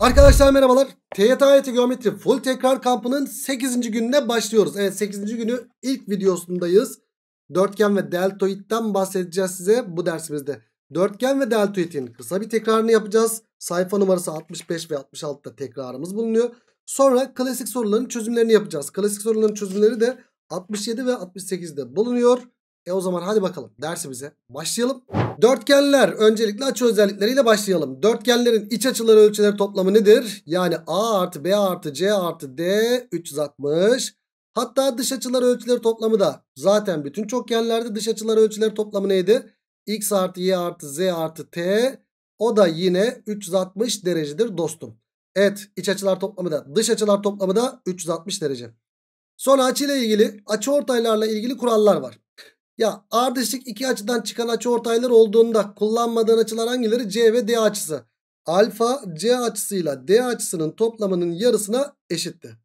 Arkadaşlar merhabalar. TYT Geometri Full Tekrar Kampı'nın 8. gününe başlıyoruz. Evet 8. günü ilk videosundayız. Dörtgen ve deltoidten bahsedeceğiz size bu dersimizde. Dörtgen ve deltoid'in kısa bir tekrarını yapacağız. Sayfa numarası 65 ve 66'da tekrarımız bulunuyor. Sonra klasik soruların çözümlerini yapacağız. Klasik soruların çözümleri de 67 ve 68'de bulunuyor. E o zaman hadi bakalım dersi bize başlayalım. Dörtgenler öncelikle açı özellikleriyle başlayalım. Dörtgenlerin iç açıları ölçüleri toplamı nedir? Yani A artı B artı C artı D 360. Hatta dış açıları ölçüleri toplamı da zaten bütün çokgenlerde dış açıları ölçüleri toplamı neydi? X artı Y artı Z artı T o da yine 360 derecedir dostum. Evet iç açılar toplamı da dış açılar toplamı da 360 derece. Sonra ile ilgili açı ortaylarla ilgili kurallar var. Ya ardışık iki açıdan çıkan açıortaylar olduğunda kullanmadığın açılar hangileri? C ve D açısı. Alfa C açısıyla D açısının toplamının yarısına eşitti.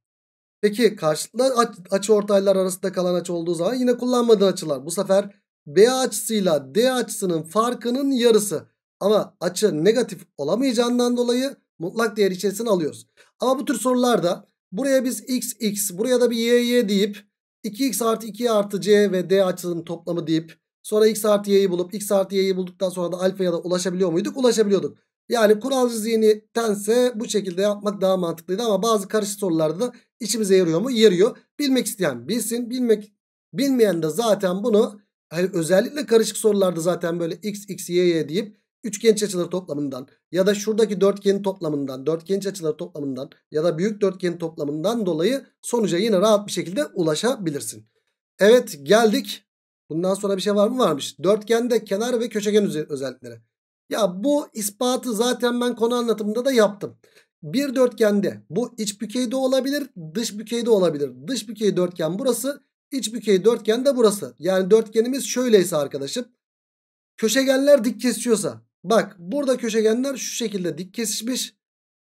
Peki karşılıklı açıortaylar arasında kalan açı olduğu zaman yine kullanmadığın açılar. Bu sefer B açısıyla D açısının farkının yarısı. Ama açı negatif olamayacağından dolayı mutlak değer içerisine alıyoruz. Ama bu tür sorularda buraya biz x x buraya da bir y y deyip 2x artı 2 artı c ve d açısının toplamı deyip sonra x artı y'yi bulup x artı y'yi bulduktan sonra da alfaya da ulaşabiliyor muyduk? Ulaşabiliyorduk. Yani kuralcı zihniyetense bu şekilde yapmak daha mantıklıydı ama bazı karışık sorularda da içimize yarıyor mu? Yarıyor. Bilmek isteyen bilsin. Bilmek bilmeyen de zaten bunu hani özellikle karışık sorularda zaten böyle x x y y deyip Üçgen geniş açıları toplamından ya da şuradaki dörtgenin toplamından, dörtgen geniş açıları toplamından ya da büyük dörtgenin toplamından dolayı sonuca yine rahat bir şekilde ulaşabilirsin. Evet geldik. Bundan sonra bir şey var mı? Varmış. Dörtgende kenar ve köşegen özellikleri. Ya bu ispatı zaten ben konu anlatımında da yaptım. Bir dörtgende bu iç bükeyde olabilir, dış bükeyde olabilir. Dış bükey dörtgen burası, iç bükey dörtgen de burası. Yani dörtgenimiz şöyleyse arkadaşım. Köşegenler dik kesiyorsa Bak burada köşegenler şu şekilde dik kesişmiş.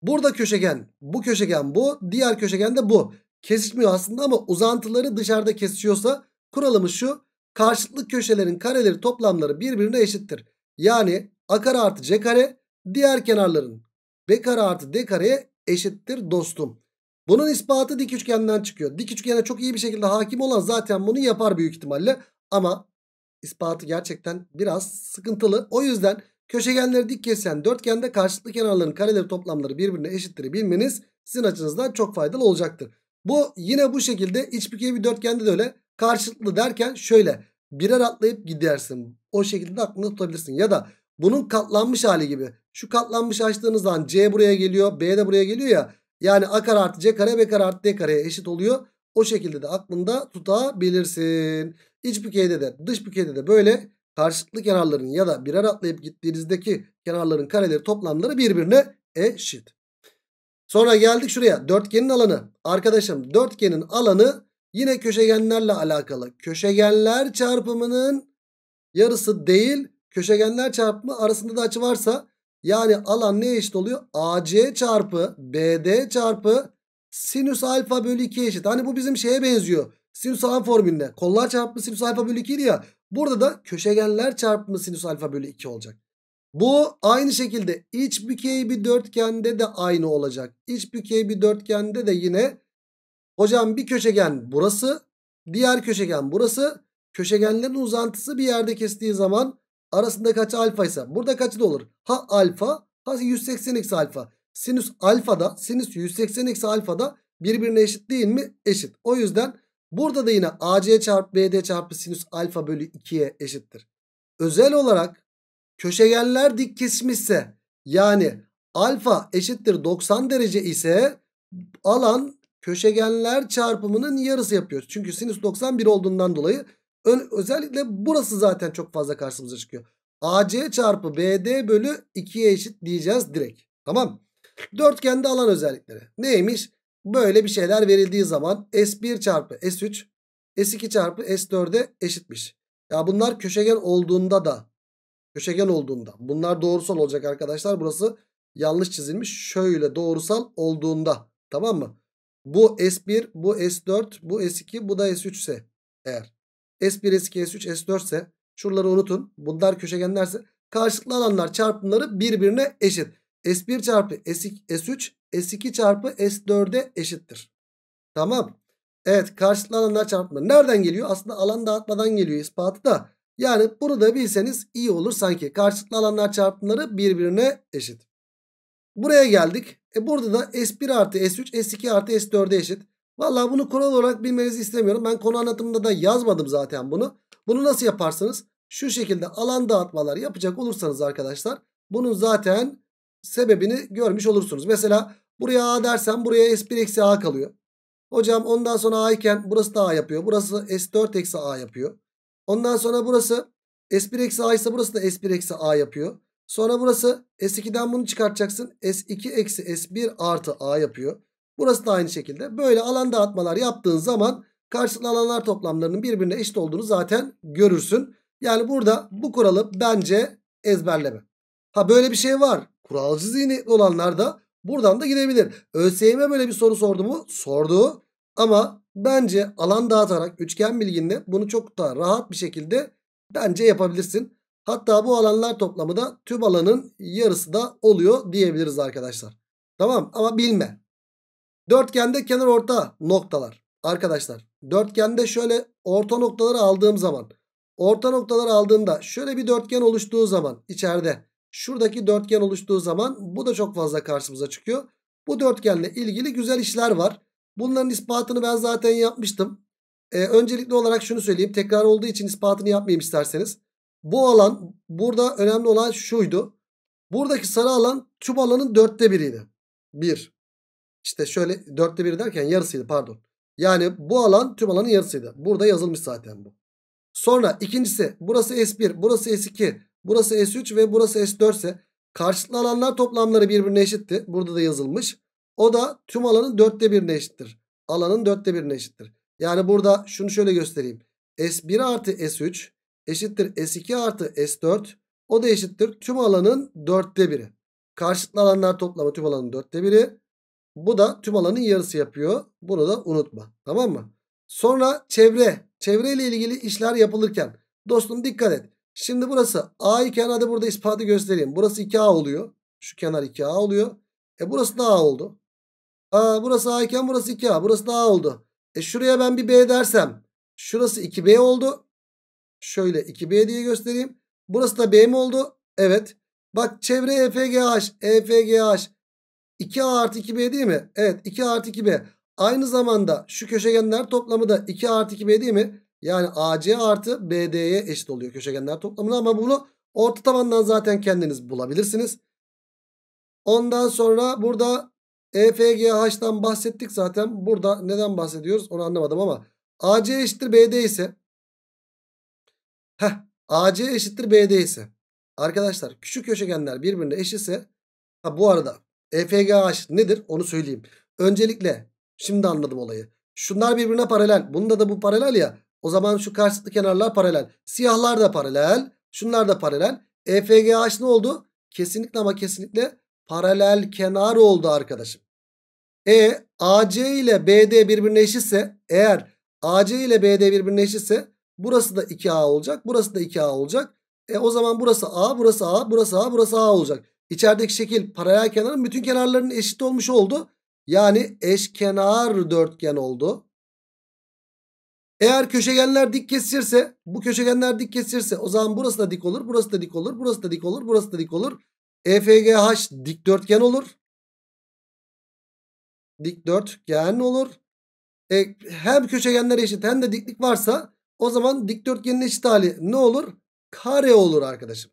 Burada köşegen bu köşegen bu diğer köşegen de bu. Kesişmiyor aslında ama uzantıları dışarıda kesişiyorsa kuralımız şu. Karşıtlık köşelerin kareleri toplamları birbirine eşittir. Yani a kare artı c kare diğer kenarların b kare artı d kareye eşittir dostum. Bunun ispatı dik üçgenden çıkıyor. Dik üçgene çok iyi bir şekilde hakim olan zaten bunu yapar büyük ihtimalle. Ama ispatı gerçekten biraz sıkıntılı. O yüzden Köşegenleri dik kesen dörtgende karşılıklı kenarların kareleri toplamları birbirine eşittir bilmeniz sizin açınızdan çok faydalı olacaktır. Bu yine bu şekilde iç bükey bir dörtgende de öyle karşılıklı derken şöyle birer atlayıp gidersin. O şekilde de aklında tutabilirsin ya da bunun katlanmış hali gibi. Şu katlanmış açtığınız an C buraya geliyor B de buraya geliyor ya. Yani A kare artı C kare B kare artı D kareye eşit oluyor. O şekilde de aklında tutabilirsin. İç bükeyde de dış bükeyde de böyle karşılıklı kenarların ya da birer atlayıp gittiğinizdeki kenarların kareleri toplamları birbirine eşit. Sonra geldik şuraya. Dörtgenin alanı. Arkadaşım dörtgenin alanı yine köşegenlerle alakalı. Köşegenler çarpımının yarısı değil köşegenler çarpımı arasında da açı varsa yani alan ne eşit oluyor? AC çarpı BD çarpı sinüs alfa bölü 2 eşit. Hani bu bizim şeye benziyor. Sinüs alan formülüne. Kollar çarpımı sinüs alfa bölü 2 ya. Burada da köşegenler çarpımı sinüs alfa bölü 2 olacak. Bu aynı şekilde iç bükey bir dörtgende de aynı olacak. İç bükey bir dörtgende de yine hocam bir köşegen burası diğer köşegen burası. Köşegenlerin uzantısı bir yerde kestiği zaman arasında kaç alfa ise burada kaçı da olur? Ha alfa ha 180x alfa. Sinüs alfa da sinüs 180x alfa da birbirine eşit değil mi? Eşit. O yüzden Burada da yine AC çarpı BD çarpı sinüs alfa bölü 2'ye eşittir. Özel olarak köşegenler dik kesmişse yani alfa eşittir 90 derece ise alan köşegenler çarpımının yarısı yapıyoruz. Çünkü sinüs 91 olduğundan dolayı ön, özellikle burası zaten çok fazla karşımıza çıkıyor. AC çarpı BD bölü 2'ye eşit diyeceğiz direkt. Tamam. Dörtgende alan özellikleri. Neymiş? Böyle bir şeyler verildiği zaman S1 çarpı S3 S2 çarpı S4'e eşitmiş. Ya bunlar köşegen olduğunda da köşegen olduğunda bunlar doğrusal olacak arkadaşlar. Burası yanlış çizilmiş. Şöyle doğrusal olduğunda tamam mı? Bu S1, bu S4, bu S2, bu da S3 ise eğer S1, S2, S3, S4 ise şuraları unutun. Bunlar köşegenlerse karşılıklı alanlar çarpımları birbirine eşit. S1 çarpı S2, S3 S2 çarpı S4'e eşittir. Tamam. Evet karşılıklı alanlar çarpımı. Nereden geliyor? Aslında alan dağıtmadan geliyor ispatı da. Yani bunu da bilseniz iyi olur sanki. Karşılıklı alanlar çarpımları birbirine eşit. Buraya geldik. E burada da S1 artı S3, S2 artı S4'e eşit. Valla bunu kural olarak bilmenizi istemiyorum. Ben konu anlatımında da yazmadım zaten bunu. Bunu nasıl yaparsınız? Şu şekilde alan dağıtmalar yapacak olursanız arkadaşlar bunun zaten sebebini görmüş olursunuz. Mesela Buraya A dersen buraya S1 eksi A kalıyor. Hocam ondan sonra A iken burası da A yapıyor. Burası S4 eksi A yapıyor. Ondan sonra burası S1 eksi A ise burası da S1 eksi A yapıyor. Sonra burası S2'den bunu çıkartacaksın. S2 eksi S1 artı A yapıyor. Burası da aynı şekilde. Böyle alan dağıtmalar yaptığın zaman karşılıklı alanlar toplamlarının birbirine eşit olduğunu zaten görürsün. Yani burada bu kuralı bence ezberleme. Ha böyle bir şey var. Kuralcı zihniyetli olanlar da Buradan da gidebilir. ÖSYM böyle bir soru sordu mu? Sordu. Ama bence alan dağıtarak üçgen bilginle bunu çok daha rahat bir şekilde bence yapabilirsin. Hatta bu alanlar toplamı da tüm alanın yarısı da oluyor diyebiliriz arkadaşlar. Tamam ama bilme. Dörtgende kenar orta noktalar. Arkadaşlar dörtgende şöyle orta noktaları aldığım zaman orta noktaları aldığımda şöyle bir dörtgen oluştuğu zaman içeride Şuradaki dörtgen oluştuğu zaman bu da çok fazla karşımıza çıkıyor. Bu dörtgenle ilgili güzel işler var. Bunların ispatını ben zaten yapmıştım. Ee, öncelikli olarak şunu söyleyeyim. Tekrar olduğu için ispatını yapmayayım isterseniz. Bu alan burada önemli olan şuydu. Buradaki sarı alan tüm alanın dörtte biriydi. Bir. İşte şöyle dörtte bir derken yarısıydı pardon. Yani bu alan tüm alanın yarısıydı. Burada yazılmış zaten bu. Sonra ikincisi burası S1 burası S2 Burası S3 ve burası S4 ise karşılıklı alanlar toplamları birbirine eşitti. Burada da yazılmış. O da tüm alanın dörtte birine eşittir. Alanın dörtte birine eşittir. Yani burada şunu şöyle göstereyim. S1 artı S3 eşittir S2 artı S4. O da eşittir tüm alanın dörtte biri. Karşılıklı alanlar toplamı tüm alanın dörtte biri. Bu da tüm alanın yarısı yapıyor. Bunu da unutma. Tamam mı? Sonra çevre. Çevre ile ilgili işler yapılırken dostum dikkat et. Şimdi burası A iken hadi burada ispatı göstereyim. Burası 2A oluyor. Şu kenar 2A oluyor. E burası da A oldu. Aa, burası A iken burası 2A. Burası da A oldu. E şuraya ben bir B dersem. Şurası 2B oldu. Şöyle 2B diye göstereyim. Burası da B mi oldu? Evet. Bak çevre EFGH. EFGH. 2A artı 2B değil mi? Evet 2A artı 2B. Aynı zamanda şu köşegenler toplamı da 2A artı 2B değil mi? Yani AC artı BD'ye eşit oluyor köşegenler toplamına ama bunu orta tabandan zaten kendiniz bulabilirsiniz. Ondan sonra burada EFGH'dan bahsettik zaten. Burada neden bahsediyoruz onu anlamadım ama AC eşittir BD ise Heh, AC eşittir BD ise arkadaşlar küçük köşegenler birbirine eşitse ha bu arada EFGH nedir onu söyleyeyim. Öncelikle şimdi anladım olayı. Şunlar birbirine paralel. Bunda da bu paralel ya. O zaman şu karşılıklı kenarlar paralel. Siyahlar da paralel. Şunlar da paralel. EFGH ne oldu? Kesinlikle ama kesinlikle paralel kenar oldu arkadaşım. E AC ile BD birbirine eşitse eğer AC ile BD birbirine eşitse burası da 2A olacak. Burası da 2A olacak. E o zaman burası A, burası A, burası A, burası A olacak. İçerideki şekil paralel kenarın bütün kenarlarının eşit olmuş oldu. Yani eşkenar dörtgen oldu. Eğer köşegenler dik kesirse bu köşegenler dik kesirse o zaman burası da dik olur. Burası da dik olur. Burası da dik olur. Burası da dik olur. EFGH dikdörtgen olur. Dikdörtgen olur. E, hem köşegenler eşit hem de diklik varsa o zaman dikdörtgenin eşit hali ne olur? Kare olur arkadaşım.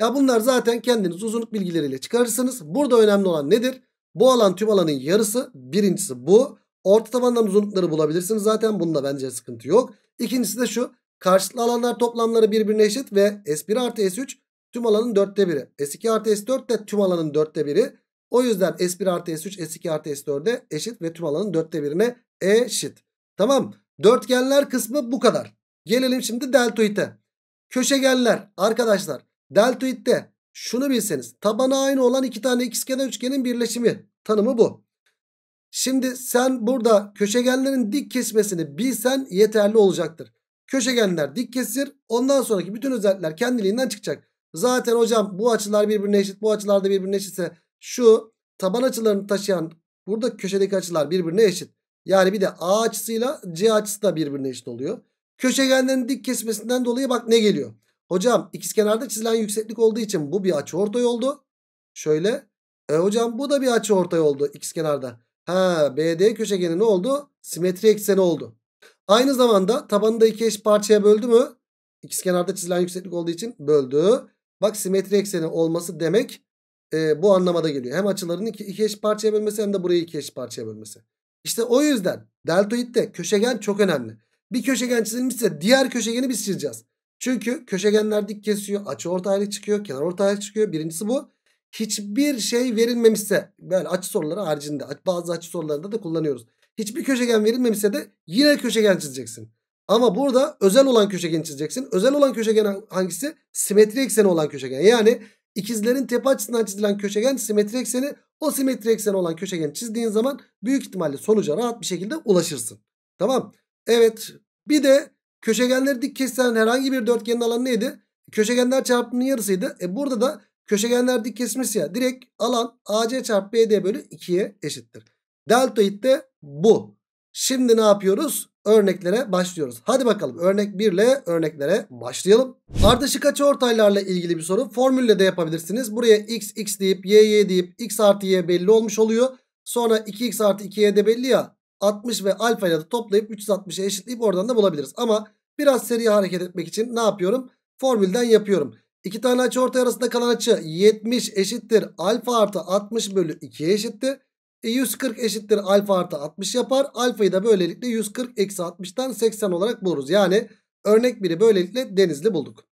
Ya bunlar zaten kendiniz uzunluk bilgileriyle çıkarırsınız. Burada önemli olan nedir? Bu alan tüm alanın yarısı. Birincisi bu. Orta tabanların uzunlukları bulabilirsiniz zaten. Bunda bence sıkıntı yok. İkincisi de şu. Karşılıklı alanlar toplamları birbirine eşit ve S1 artı S3 tüm alanın dörtte biri. S2 artı S4 de tüm alanın dörtte biri. O yüzden S1 artı S3 S2 artı S4'e eşit ve tüm alanın dörtte birine eşit. Tamam. Dörtgenler kısmı bu kadar. Gelelim şimdi deltoide. Köşegenler arkadaşlar. Deltoide şunu bilseniz tabana aynı olan iki tane ikizkenar üçgenin birleşimi tanımı bu. Şimdi sen burada köşegenlerin dik kesmesini bilsen yeterli olacaktır. Köşegenler dik kesir. Ondan sonraki bütün özellikler kendiliğinden çıkacak. Zaten hocam bu açılar birbirine eşit. Bu açılar da birbirine eşitse şu taban açılarını taşıyan burada köşedeki açılar birbirine eşit. Yani bir de A açısıyla C açısı da birbirine eşit oluyor. Köşegenlerin dik kesmesinden dolayı bak ne geliyor. Hocam ikizkenarda çizilen yükseklik olduğu için bu bir açı ortay oldu. Şöyle. E hocam bu da bir açı ortay oldu ikizkenarda. Ha BD köşegeni ne oldu? Simetri ekseni oldu. Aynı zamanda tabanı da iki eş parçaya böldü mü? İkizkenarda çizilen yükseklik olduğu için böldü. Bak simetri ekseni olması demek e, bu anlamada geliyor. Hem açıların iki, iki eş parçaya bölmesi hem de burayı iki eş parçaya bölmesi. İşte o yüzden deltoidde köşegen çok önemli. Bir köşegen çizilmişse diğer köşegeni biz çizeceğiz. Çünkü köşegenler dik kesiyor. Açı ortaylık çıkıyor. Kenar ortaylık çıkıyor. Birincisi bu hiçbir şey verilmemişse böyle açı soruları haricinde bazı açı sorularında da kullanıyoruz. Hiçbir köşegen verilmemişse de yine köşegen çizeceksin. Ama burada özel olan köşegeni çizeceksin. Özel olan köşegen hangisi? Simetri ekseni olan köşegen. Yani ikizlerin tepe açısından çizilen köşegen simetri ekseni. O simetri ekseni olan köşegeni çizdiğin zaman büyük ihtimalle sonuca rahat bir şekilde ulaşırsın. Tamam. Evet. Bir de köşegenleri dik kesen herhangi bir dörtgenin alanı neydi? Köşegenler çarpımının yarısıydı. E burada da Köşegenler dik kesmesi ya. Direkt alan AC çarpı BD bölü 2'ye eşittir. Deltoid de bu. Şimdi ne yapıyoruz? Örneklere başlıyoruz. Hadi bakalım örnek 1 ile örneklere başlayalım. Ardışık açı ortaylarla ilgili bir soru. Formülle de yapabilirsiniz. Buraya x x deyip y y deyip x artı y belli olmuş oluyor. Sonra 2x artı 2y de belli ya. 60 ve alfa ile de toplayıp 360'a eşitleyip oradan da bulabiliriz. Ama biraz seri hareket etmek için ne yapıyorum? Formülden yapıyorum. 2 tane açı ortay arasında kalan açı 70 eşittir alfa artı 60 bölü 2 eşittir. E 140 eşittir alfa artı 60 yapar. Alfayı da böylelikle 140 eksi 60'tan 80 olarak buluruz. Yani örnek 1'i böylelikle denizli bulduk.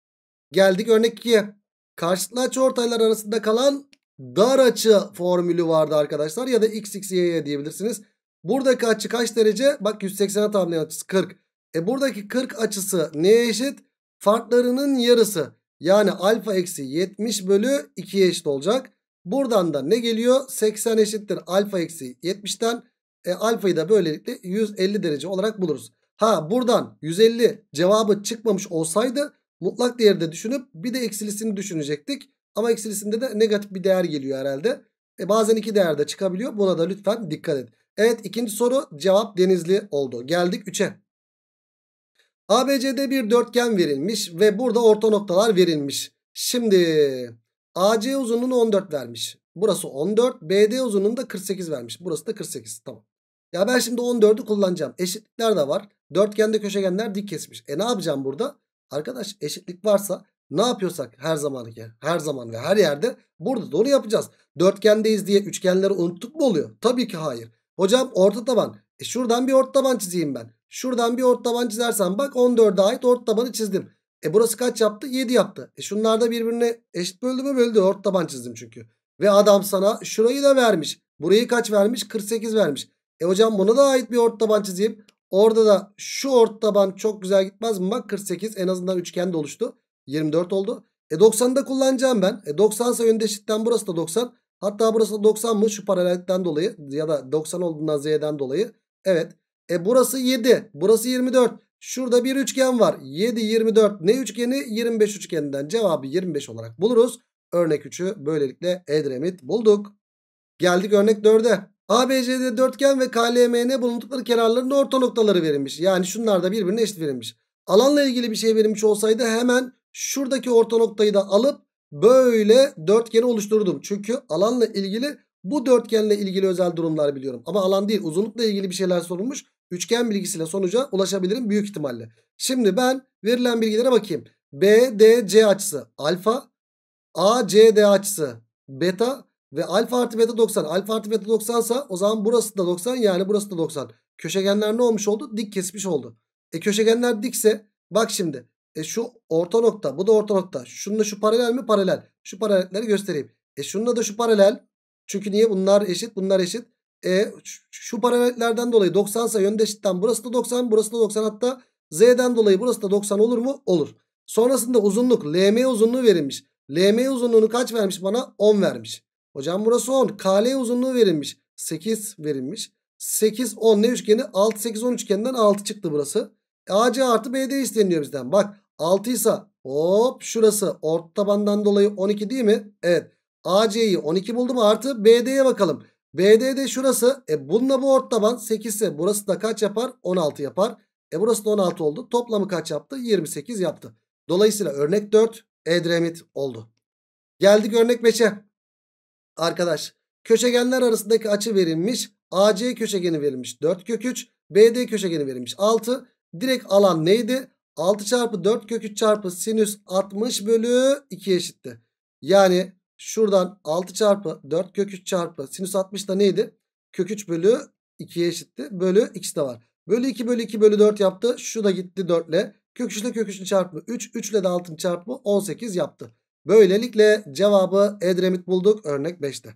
Geldik örnek 2'ye. Karşılıklı açı ortaylar arasında kalan dar açı formülü vardı arkadaşlar. Ya da x x y y diyebilirsiniz. Buradaki açı kaç derece? Bak 180'e tamamlayan açısı 40. E buradaki 40 açısı neye eşit? Farklarının yarısı. Yani alfa eksi 70 bölü 2'ye eşit olacak. Buradan da ne geliyor? 80 eşittir alfa eksi 70'ten. E, alfayı da böylelikle 150 derece olarak buluruz. Ha buradan 150 cevabı çıkmamış olsaydı mutlak değeri de düşünüp bir de eksilisini düşünecektik. Ama eksilisinde de negatif bir değer geliyor herhalde. E, bazen iki değer de çıkabiliyor. Buna da lütfen dikkat et. Evet ikinci soru cevap denizli oldu. Geldik 3'e. ABCD bir dörtgen verilmiş ve burada orta noktalar verilmiş. Şimdi AC uzunluğunu 14 vermiş. Burası 14. BD uzunluğunu da 48 vermiş. Burası da 48. Tamam. Ya ben şimdi 14'ü kullanacağım. Eşitlikler de var. Dörtgende köşegenler dik kesmiş. E ne yapacağım burada? Arkadaş eşitlik varsa ne yapıyorsak her zaman ki, her zaman ve her yerde burada doğru yapacağız. Dörtgendeyiz diye üçgenleri unuttuk mu oluyor? Tabii ki hayır. Hocam orta taban. E şuradan bir orta taban çizeyim ben. Şuradan bir ort taban çizersen bak 14'e ait ort tabanı çizdim. E burası kaç yaptı? 7 yaptı. E şunlar da birbirine eşit böldü mü böldü. Ort taban çizdim çünkü. Ve adam sana şurayı da vermiş. Burayı kaç vermiş? 48 vermiş. E hocam buna da ait bir ort taban çizeyim. Orada da şu ort taban çok güzel gitmez mi? Bak 48 en azından üçgen de oluştu. 24 oldu. E 90'ı da kullanacağım ben. E 90 ise yöndeşitten burası da 90. Hatta burası da 90 mı şu paralellikten dolayı ya da 90 olduğundan z'den dolayı. Evet. E burası 7. Burası 24. Şurada bir üçgen var. 7, 24. Ne üçgeni? 25 üçgeninden. Cevabı 25 olarak buluruz. Örnek 3'ü böylelikle Edremit bulduk. Geldik örnek 4'e. ABCD dörtgen ve KLMN bulundukları kenarların orta noktaları verilmiş. Yani şunlar da birbirine eşit verilmiş. Alanla ilgili bir şey verilmiş olsaydı hemen şuradaki orta noktayı da alıp böyle dörtgeni oluşturdum. Çünkü alanla ilgili bu dörtgenle ilgili özel durumlar biliyorum. Ama alan değil uzunlukla ilgili bir şeyler sorulmuş üçgen bilgisiyle sonuca ulaşabilirim büyük ihtimalle. Şimdi ben verilen bilgilere bakayım. BDC açısı alfa, ACD açısı beta ve alfa artı beta 90. Alfa artı beta 90 ise o zaman burası da 90 yani burası da 90. Köşegenler ne olmuş oldu? Dik kesmiş oldu. E köşegenler dikse bak şimdi e şu orta nokta bu da orta nokta. Şununla şu paralel mi? Paralel. Şu paralelleri göstereyim. E şununla da şu paralel. Çünkü niye? Bunlar eşit bunlar eşit. E, şu paralellerden dolayı 90 ise yöndeşitten burası da 90 burası da 90 hatta Z'den dolayı burası da 90 olur mu? Olur. Sonrasında uzunluk LM uzunluğu verilmiş. LM uzunluğunu kaç vermiş bana? 10 vermiş. Hocam burası 10. KL uzunluğu verilmiş. 8 verilmiş. 8 10 ne üçgeni? 6 8 10 üçgeninden 6 çıktı burası. E, AC artı BD isteniyor bizden. Bak 6 ise hop şurası orta tabandan dolayı 12 değil mi? Evet. AC'yi 12 buldum artı BD'ye bakalım. BD de şurası. E bununla bu ortalaman 8 ise burası da kaç yapar? 16 yapar. E burası da 16 oldu. Toplamı kaç yaptı? 28 yaptı. Dolayısıyla örnek 4 Edremit oldu. Geldik örnek 5'e. Arkadaş köşegenler arasındaki açı verilmiş. AC köşegeni verilmiş 4 kök 3. BD köşegeni verilmiş 6. Direkt alan neydi? 6 çarpı 4 kök 3 çarpı sinüs 60 bölü 2 eşitti. Yani Şuradan 6 çarpı 4 kök 3 çarpı sinüs 60 da neydi? Kök 3 bölü 2'ye eşitti. Bölü x de var. Bölü 2 bölü 2 bölü 4 yaptı. Şu da gitti 4 ile. Kök 3 ile kök 3'ün çarpımı 3. 3 ile de 6'ın çarpımı 18 yaptı. Böylelikle cevabı Edremit bulduk örnek 5'te.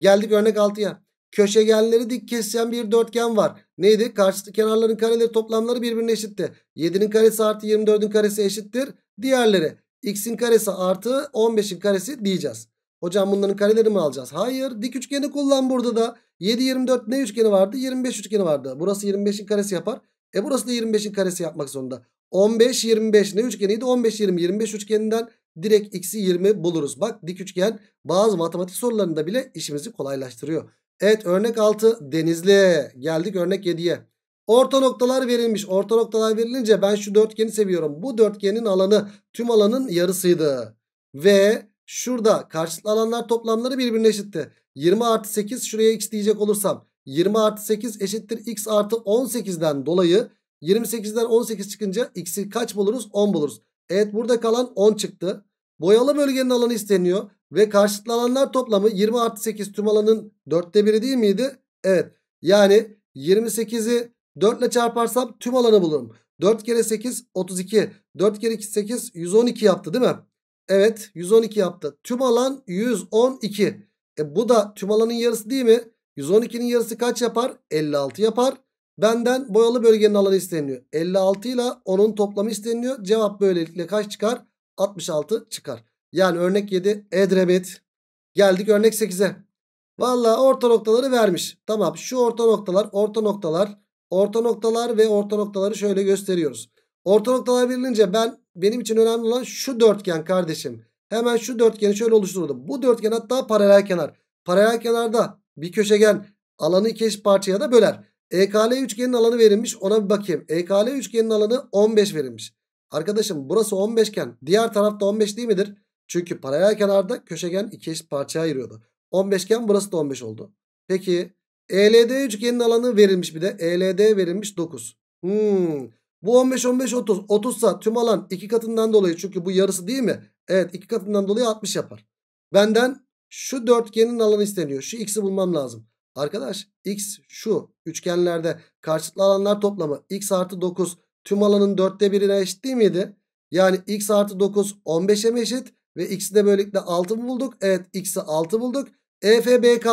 Geldik örnek 6'ya. Köşegenleri dik kesen bir dörtgen var. Neydi? karşı kenarların kareleri toplamları birbirine eşitti. 7'nin karesi artı 24'ün karesi eşittir. Diğerleri x'in karesi artı 15'in karesi diyeceğiz. Hocam bunların karelerini mi alacağız? Hayır. Dik üçgeni kullan burada da. 7, 24 ne üçgeni vardı? 25 üçgeni vardı. Burası 25'in karesi yapar. E burası da 25'in karesi yapmak zorunda. 15, 25 ne üçgeniydi? 15, 20. 25 üçgeninden direkt x'i 20 buluruz. Bak dik üçgen bazı matematik sorularında bile işimizi kolaylaştırıyor. Evet örnek 6 denizli. Geldik örnek 7'ye. Orta noktalar verilmiş. Orta noktalar verilince ben şu dörtgeni seviyorum. Bu dörtgenin alanı tüm alanın yarısıydı. Ve Şurada karşılıklı alanlar toplamları birbirine eşitti. 20 artı 8 şuraya x diyecek olursam 20 artı 8 eşittir x artı 18'den dolayı 28'den 18 çıkınca x'i kaç buluruz? 10 buluruz. Evet burada kalan 10 çıktı. Boyalı bölgenin alanı isteniyor. Ve karşılıklı alanlar toplamı 20 artı 8 tüm alanın 4'te biri değil miydi? Evet. Yani 28'i 4 ile çarparsam tüm alanı bulurum. 4 kere 8 32. 4 kere 8 112 yaptı değil mi? Evet 112 yaptı. Tüm alan 112. E bu da tüm alanın yarısı değil mi? 112'nin yarısı kaç yapar? 56 yapar. Benden boyalı bölgenin alanı isteniyor. 56 ile onun toplamı isteniyor. Cevap böylelikle kaç çıkar? 66 çıkar. Yani örnek 7 Edremit. Geldik örnek 8'e. Valla orta noktaları vermiş. Tamam şu orta noktalar, orta noktalar, orta noktalar ve orta noktaları şöyle gösteriyoruz. Orta noktalar verilince ben benim için önemli olan şu dörtgen kardeşim. Hemen şu dörtgeni şöyle oluşturdum. Bu dörtgen hatta paralel kenar. Paralel kenarda bir köşegen alanı iki eş parçaya da böler. EKL üçgenin alanı verilmiş. Ona bir bakayım. EKL üçgenin alanı 15 verilmiş. Arkadaşım burası 15 iken diğer tarafta 15 değil midir? Çünkü paralel kenarda köşegen iki eş parçaya ayırıyordu. 15 iken burası da 15 oldu. Peki ELD üçgenin alanı verilmiş bir de. ELD verilmiş 9. Hmm. Bu 15-15-30. 30 saat tüm alan iki katından dolayı çünkü bu yarısı değil mi? Evet iki katından dolayı 60 yapar. Benden şu dörtgenin alanı isteniyor. Şu x'i bulmam lazım. Arkadaş x şu üçgenlerde karşılıklı alanlar toplamı x artı 9 tüm alanın dörtte birine eşit değil miydi? Yani x artı 9 15'e mi eşit? Ve x'i de böylelikle 6 mı bulduk? Evet x'i 6 bulduk. EFBK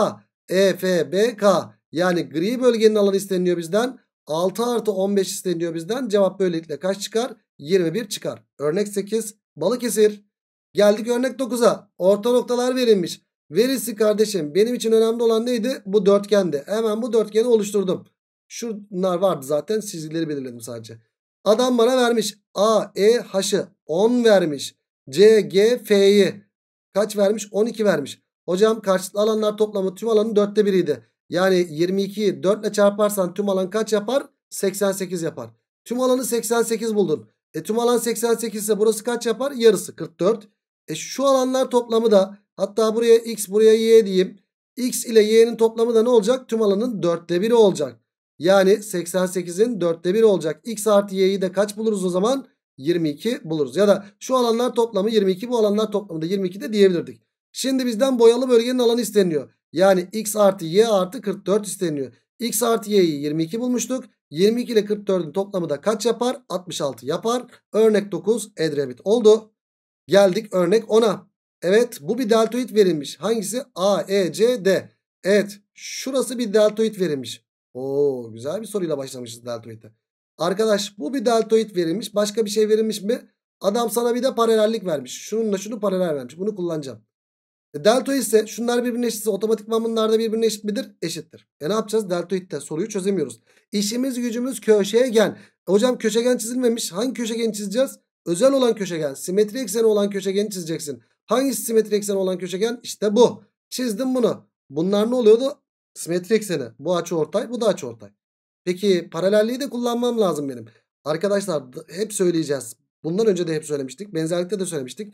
EFBK yani gri bölgenin alanı isteniyor bizden. 6 artı 15 isteniyor bizden. Cevap böylelikle kaç çıkar? 21 çıkar. Örnek 8 Balıkesir. Geldik örnek 9'a. Orta noktalar verilmiş. Verisi kardeşim benim için önemli olan neydi? Bu dörtgendi. Hemen bu dörtgeni oluşturdum. Şunlar vardı zaten çizgileri belirledim sadece. Adam bana vermiş. A, E, H'ı 10 vermiş. C, G, F'yi kaç vermiş? 12 vermiş. Hocam karşılıklı alanlar toplamı tüm alanın dörtte biriydi. Yani 22'yi 4 ile çarparsan tüm alan kaç yapar? 88 yapar. Tüm alanı 88 buldun. E tüm alan 88 ise burası kaç yapar? Yarısı 44. E şu alanlar toplamı da hatta buraya x buraya y diyeyim. x ile y'nin toplamı da ne olacak? Tüm alanın 4'te 1'i olacak. Yani 88'in 4'te 1 olacak. X artı y'yi de kaç buluruz o zaman? 22 buluruz. Ya da şu alanlar toplamı 22 bu alanlar toplamı da 22 de diyebilirdik. Şimdi bizden boyalı bölgenin alanı isteniyor. Yani x artı y artı 44 isteniyor. x artı y'yi 22 bulmuştuk. 22 ile 44'ün toplamı da kaç yapar? 66 yapar. Örnek 9 Edremit oldu. Geldik örnek 10'a. Evet bu bir deltoid verilmiş. Hangisi? A, E, C, D. Evet şurası bir deltoid verilmiş. Oo güzel bir soruyla başlamışız deltoid'e. Arkadaş bu bir deltoid verilmiş. Başka bir şey verilmiş mi? Adam sana bir de paralellik vermiş. Şununla şunu paralel vermiş. Bunu kullanacağım. E, delta ise şunlar birbirine eşitse otomatikman bunlar da birbirine eşit midir? Eşittir. E ne yapacağız? Deltoid'de soruyu çözemiyoruz. İşimiz gücümüz köşegen. E, hocam köşegen çizilmemiş. Hangi köşegeni çizeceğiz? Özel olan köşegen. Simetri ekseni olan köşegeni çizeceksin. Hangisi simetri ekseni olan köşegen? İşte bu. Çizdim bunu. Bunlar ne oluyordu? Simetri ekseni. Bu açı ortay. Bu da açı ortay. Peki paralelliği de kullanmam lazım benim. Arkadaşlar hep söyleyeceğiz. Bundan önce de hep söylemiştik. Benzerlikte de söylemiştik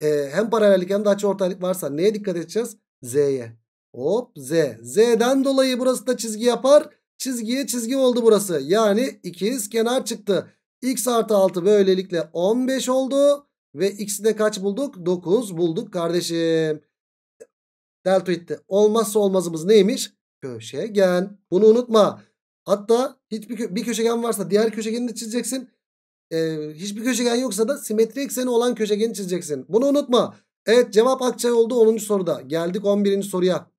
e, hem paralellik hem de açı ortaylık varsa neye dikkat edeceğiz? Z'ye. Hop Z. Z'den dolayı burası da çizgi yapar. Çizgiye çizgi oldu burası. Yani ikiz kenar çıktı. X artı 6 böylelikle 15 oldu. Ve X'i de kaç bulduk? 9 bulduk kardeşim. delta Deltoid'de olmazsa olmazımız neymiş? Köşegen. Bunu unutma. Hatta hiçbir kö bir köşegen varsa diğer köşegeni de çizeceksin e, hiçbir köşegen yoksa da simetri ekseni olan köşegeni çizeceksin. Bunu unutma. Evet cevap Akçay oldu 10. soruda. Geldik 11. soruya.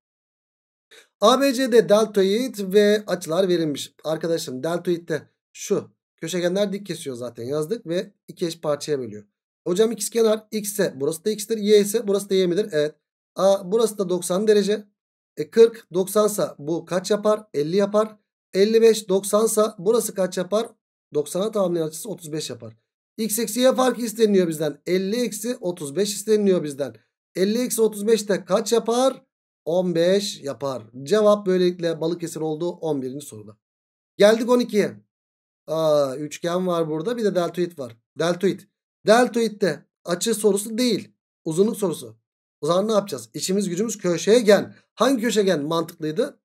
ABC'de deltoid ve açılar verilmiş. Arkadaşım deltoidte şu köşegenler dik kesiyor zaten yazdık ve iki eş parçaya bölüyor. Hocam ikizkenar x ise burası da x'tir. Y ise burası da y midir? Evet. A burası da 90 derece. E 40 90 sa bu kaç yapar? 50 yapar. 55 90 sa burası kaç yapar? 90'a tamamlayan açısı 35 yapar. X eksi y farkı isteniliyor bizden. 50 eksi 35 isteniliyor bizden. 50 eksi 35 de kaç yapar? 15 yapar. Cevap böylelikle Balıkesir oldu 11. soruda. Geldik 12'ye. üçgen var burada bir de deltoid var. Deltoid. Deltoid de açı sorusu değil. Uzunluk sorusu. O zaman ne yapacağız? İçimiz gücümüz köşegen. Hangi köşegen mantıklıydı?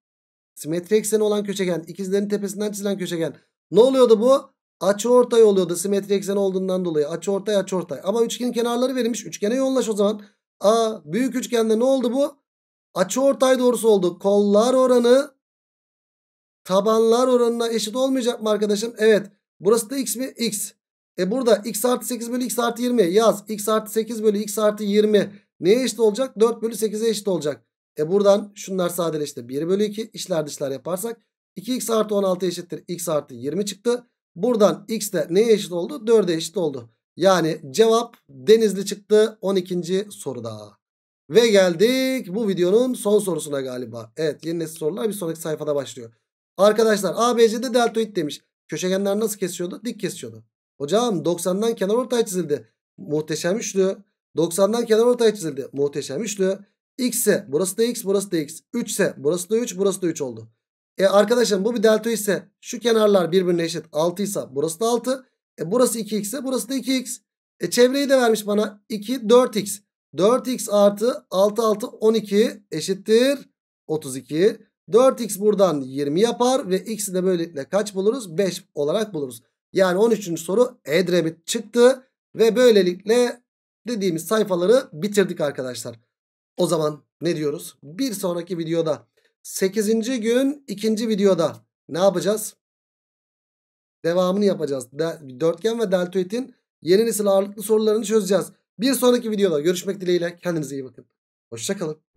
Simetri ekseni olan köşegen. İkizlerin tepesinden çizilen köşegen. Ne oluyordu bu? Açı ortay oluyordu simetri eksen olduğundan dolayı. Açı ortay açı ortay. Ama üçgenin kenarları verilmiş. Üçgene yollaş o zaman. A büyük üçgende ne oldu bu? Açı ortay doğrusu oldu. Kollar oranı tabanlar oranına eşit olmayacak mı arkadaşım? Evet. Burası da x mi? X. E burada x artı 8 bölü x artı 20 yaz. x artı 8 bölü x artı 20 neye eşit olacak? 4 bölü 8'e eşit olacak. E buradan şunlar sadeleşti. 1 bölü 2 işler dışlar yaparsak 2x artı 16 eşittir. x artı 20 çıktı. Buradan x de neye eşit oldu? 4'e eşit oldu. Yani cevap denizli çıktı 12. soruda. Ve geldik bu videonun son sorusuna galiba. Evet yeni nesil sorular bir sonraki sayfada başlıyor. Arkadaşlar ABC'de deltoid demiş. Köşegenler nasıl kesiyordu? Dik kesiyordu. Hocam 90'dan kenar ortay çizildi. Muhteşem üçlü. 90'dan kenar ortay çizildi. Muhteşem üçlü. X ise burası da x burası da x. 3 ise burası da 3 burası da 3 oldu. E arkadaşlarım bu bir delta ise şu kenarlar birbirine eşit 6 ise burası da 6. E burası 2x ise burası da 2x. E çevreyi de vermiş bana 2 4x. 4x artı 6 6 12 eşittir 32. 4x buradan 20 yapar ve x'i de böylelikle kaç buluruz? 5 olarak buluruz. Yani 13. soru Edremit çıktı ve böylelikle dediğimiz sayfaları bitirdik arkadaşlar. O zaman ne diyoruz? Bir sonraki videoda 8. gün 2. videoda ne yapacağız? Devamını yapacağız. De dörtgen ve deltoidin yeni nesil ağırlıklı sorularını çözeceğiz. Bir sonraki videoda görüşmek dileğiyle. Kendinize iyi bakın. Hoşçakalın.